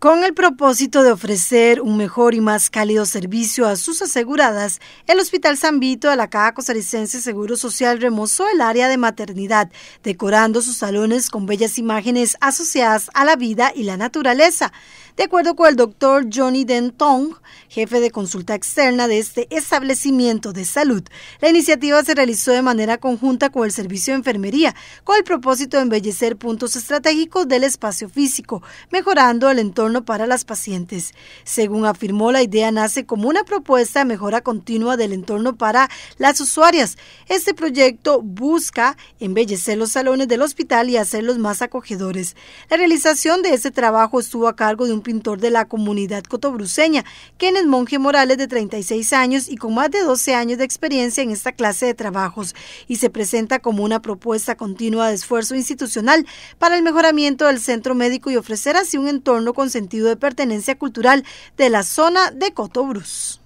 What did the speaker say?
Con el propósito de ofrecer un mejor y más cálido servicio a sus aseguradas, el Hospital San Vito de la Caja Costarricense Seguro Social remozó el área de maternidad, decorando sus salones con bellas imágenes asociadas a la vida y la naturaleza. De acuerdo con el doctor Johnny Dentong, jefe de consulta externa de este establecimiento de salud, la iniciativa se realizó de manera conjunta con el servicio de enfermería, con el propósito de embellecer puntos estratégicos del espacio físico, mejorando el entorno para las pacientes. Según afirmó, la idea nace como una propuesta de mejora continua del entorno para las usuarias. Este proyecto busca embellecer los salones del hospital y hacerlos más acogedores. La realización de este trabajo estuvo a cargo de un pintor de la comunidad cotobruceña, Kenneth Monje Morales, de 36 años y con más de 12 años de experiencia en esta clase de trabajos, y se presenta como una propuesta continua de esfuerzo institucional para el mejoramiento del centro médico y ofrecer así un entorno con sentido de pertenencia cultural de la zona de Cotobruz.